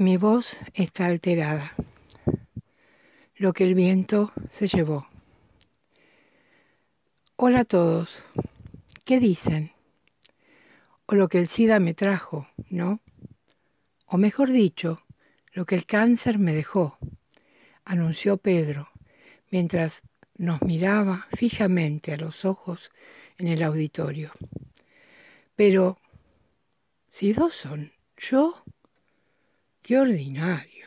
Mi voz está alterada. Lo que el viento se llevó. Hola a todos. ¿Qué dicen? O lo que el SIDA me trajo, ¿no? O mejor dicho, lo que el cáncer me dejó, anunció Pedro, mientras nos miraba fijamente a los ojos en el auditorio. Pero, si dos son, yo ordinario.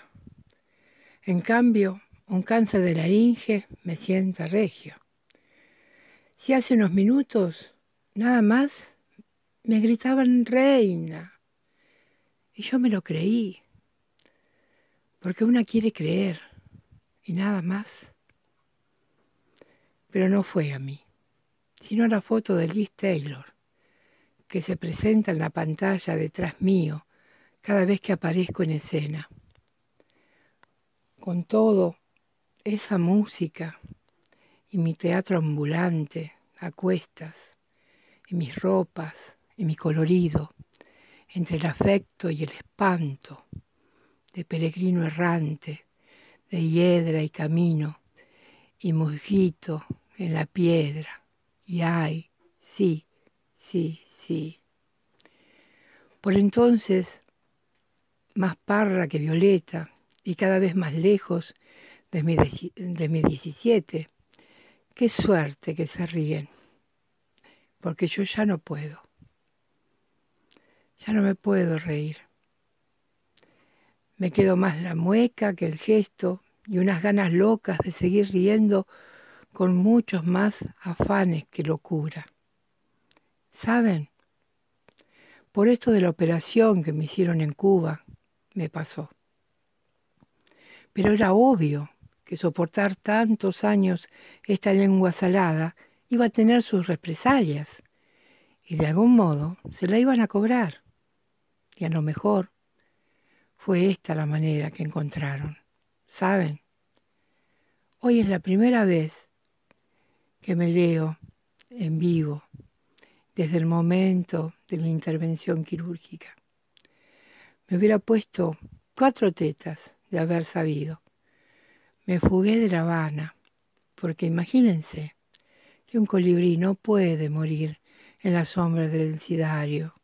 En cambio, un cáncer de laringe me sienta regio. Si hace unos minutos, nada más, me gritaban reina. Y yo me lo creí. Porque una quiere creer y nada más. Pero no fue a mí, sino a la foto de Liz Taylor, que se presenta en la pantalla detrás mío cada vez que aparezco en escena. Con todo, esa música y mi teatro ambulante a cuestas, y mis ropas, y mi colorido, entre el afecto y el espanto, de peregrino errante, de hiedra y camino, y mujito en la piedra, y ay, sí, sí, sí. Por entonces más parra que violeta y cada vez más lejos de mi, de mi 17. Qué suerte que se ríen, porque yo ya no puedo. Ya no me puedo reír. Me quedo más la mueca que el gesto y unas ganas locas de seguir riendo con muchos más afanes que locura. ¿Saben? Por esto de la operación que me hicieron en Cuba, me pasó. Pero era obvio que soportar tantos años esta lengua salada iba a tener sus represalias y de algún modo se la iban a cobrar. Y a lo mejor fue esta la manera que encontraron. ¿Saben? Hoy es la primera vez que me leo en vivo desde el momento de la intervención quirúrgica. Me hubiera puesto cuatro tetas de haber sabido. Me fugué de La Habana, porque imagínense que un colibrí no puede morir en la sombra del Encidario,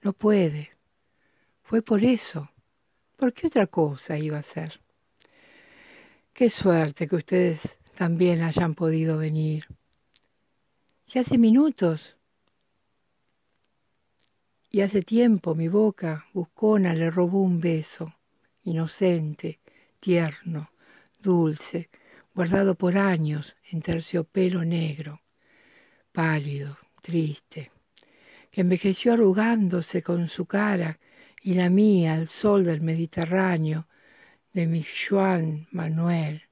No puede. Fue por eso. ¿Por qué otra cosa iba a ser? Qué suerte que ustedes también hayan podido venir. Si hace minutos y hace tiempo mi boca buscona le robó un beso, inocente, tierno, dulce, guardado por años en terciopelo negro, pálido, triste, que envejeció arrugándose con su cara y la mía al sol del Mediterráneo, de mi Juan Manuel.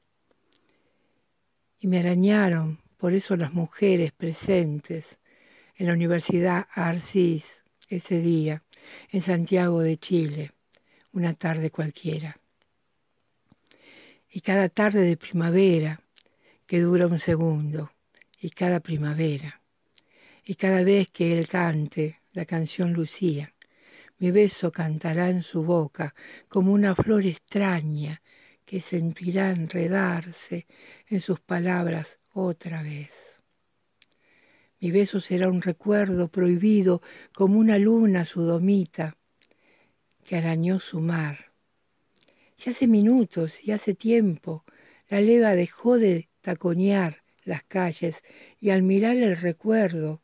Y me arañaron por eso las mujeres presentes en la Universidad Arcis ese día en Santiago de Chile, una tarde cualquiera. Y cada tarde de primavera, que dura un segundo, y cada primavera, y cada vez que él cante la canción Lucía, mi beso cantará en su boca como una flor extraña que sentirá enredarse en sus palabras otra vez. Mi beso será un recuerdo prohibido como una luna sudomita que arañó su mar. Y hace minutos y hace tiempo la leva dejó de taconear las calles y al mirar el recuerdo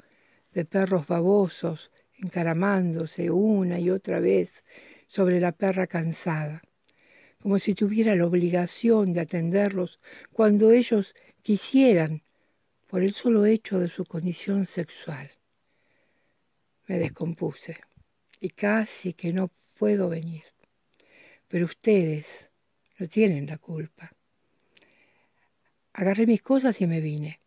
de perros babosos encaramándose una y otra vez sobre la perra cansada, como si tuviera la obligación de atenderlos cuando ellos quisieran por el solo hecho de su condición sexual. Me descompuse y casi que no puedo venir. Pero ustedes no tienen la culpa. Agarré mis cosas y me vine.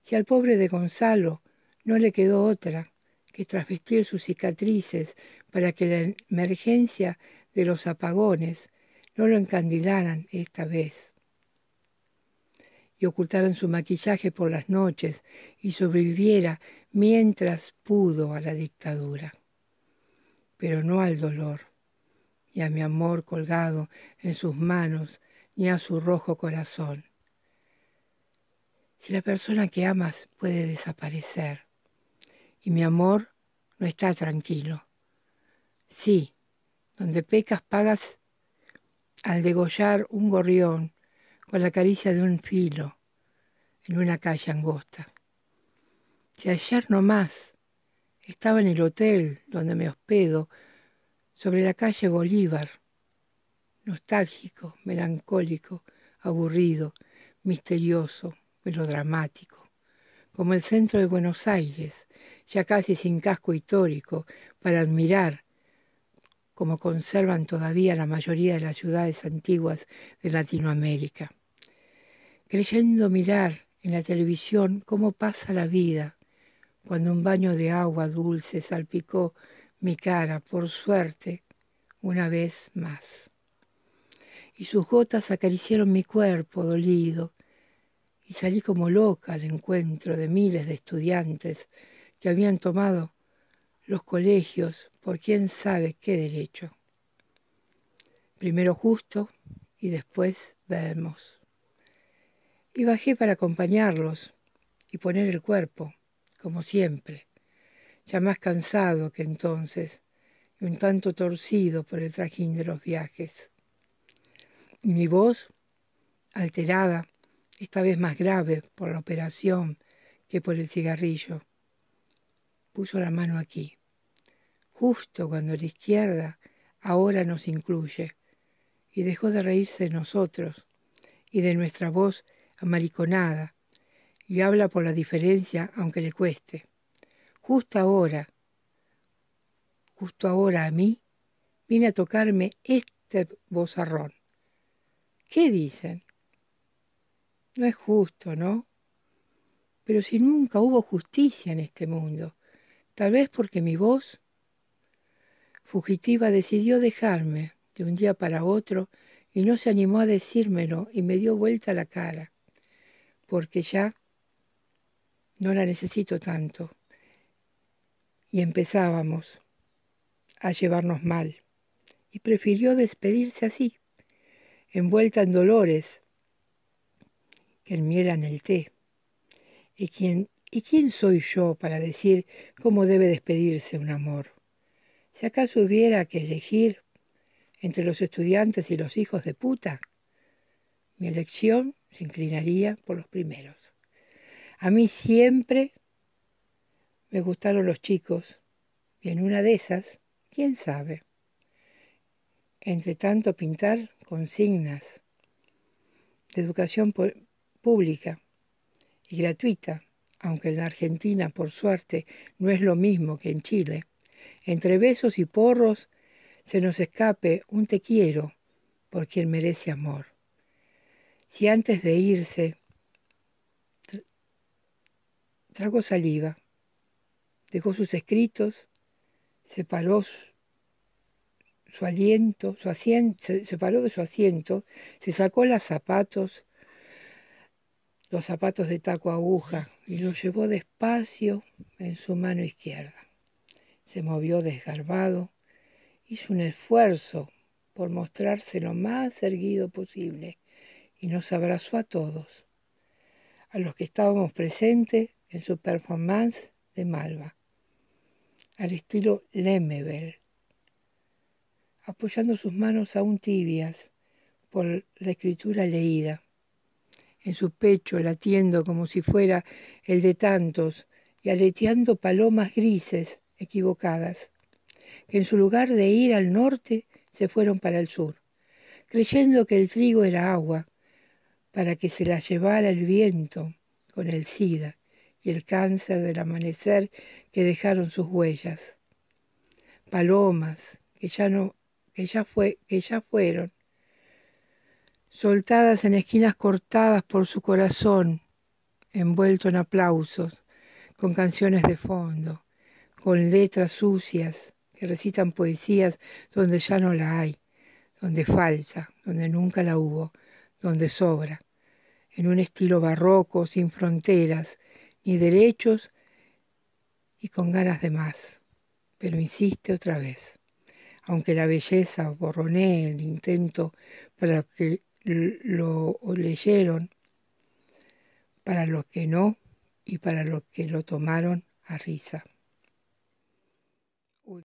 Si al pobre de Gonzalo no le quedó otra que trasvestir sus cicatrices para que la emergencia de los apagones no lo encandilaran esta vez y ocultaran su maquillaje por las noches y sobreviviera mientras pudo a la dictadura. Pero no al dolor, y a mi amor colgado en sus manos, ni a su rojo corazón. Si la persona que amas puede desaparecer, y mi amor no está tranquilo. Sí, donde pecas pagas al degollar un gorrión con la caricia de un filo en una calle angosta. Si ayer no más estaba en el hotel donde me hospedo, sobre la calle Bolívar, nostálgico, melancólico, aburrido, misterioso, melodramático, como el centro de Buenos Aires, ya casi sin casco histórico, para admirar como conservan todavía la mayoría de las ciudades antiguas de Latinoamérica creyendo mirar en la televisión cómo pasa la vida, cuando un baño de agua dulce salpicó mi cara, por suerte, una vez más. Y sus gotas acariciaron mi cuerpo dolido, y salí como loca al encuentro de miles de estudiantes que habían tomado los colegios por quién sabe qué derecho. Primero justo y después vemos y bajé para acompañarlos y poner el cuerpo, como siempre, ya más cansado que entonces y un tanto torcido por el trajín de los viajes. mi voz, alterada, esta vez más grave por la operación que por el cigarrillo, puso la mano aquí, justo cuando la izquierda ahora nos incluye, y dejó de reírse de nosotros y de nuestra voz amariconada, y habla por la diferencia aunque le cueste. Justo ahora, justo ahora a mí, viene a tocarme este bozarrón. ¿Qué dicen? No es justo, ¿no? Pero si nunca hubo justicia en este mundo, tal vez porque mi voz fugitiva decidió dejarme de un día para otro y no se animó a decírmelo y me dio vuelta la cara porque ya no la necesito tanto. Y empezábamos a llevarnos mal. Y prefirió despedirse así, envuelta en dolores que el miel en el té. ¿Y quién, ¿Y quién soy yo para decir cómo debe despedirse un amor? Si acaso hubiera que elegir entre los estudiantes y los hijos de puta, mi elección se inclinaría por los primeros. A mí siempre me gustaron los chicos y en una de esas, quién sabe, entre tanto pintar consignas de educación pública y gratuita, aunque en la Argentina, por suerte, no es lo mismo que en Chile, entre besos y porros se nos escape un te quiero por quien merece amor. Si antes de irse tragó saliva, dejó sus escritos, separó su, su aliento, su asiento, se paró de su asiento, se sacó los zapatos, los zapatos de taco aguja y los llevó despacio en su mano izquierda. Se movió desgarbado, hizo un esfuerzo por mostrarse lo más erguido posible y nos abrazó a todos, a los que estábamos presentes en su performance de Malva, al estilo Lemebel, apoyando sus manos aún tibias por la escritura leída, en su pecho latiendo como si fuera el de tantos y aleteando palomas grises equivocadas, que en su lugar de ir al norte se fueron para el sur, creyendo que el trigo era agua para que se la llevara el viento con el SIDA y el cáncer del amanecer que dejaron sus huellas. Palomas que ya no que ya fue que ya fueron soltadas en esquinas cortadas por su corazón, envuelto en aplausos, con canciones de fondo, con letras sucias que recitan poesías donde ya no la hay, donde falta, donde nunca la hubo, donde sobra en un estilo barroco, sin fronteras, ni derechos, y con ganas de más. Pero insiste otra vez. Aunque la belleza borronee el intento para los que lo leyeron, para los que no y para los que lo tomaron a risa.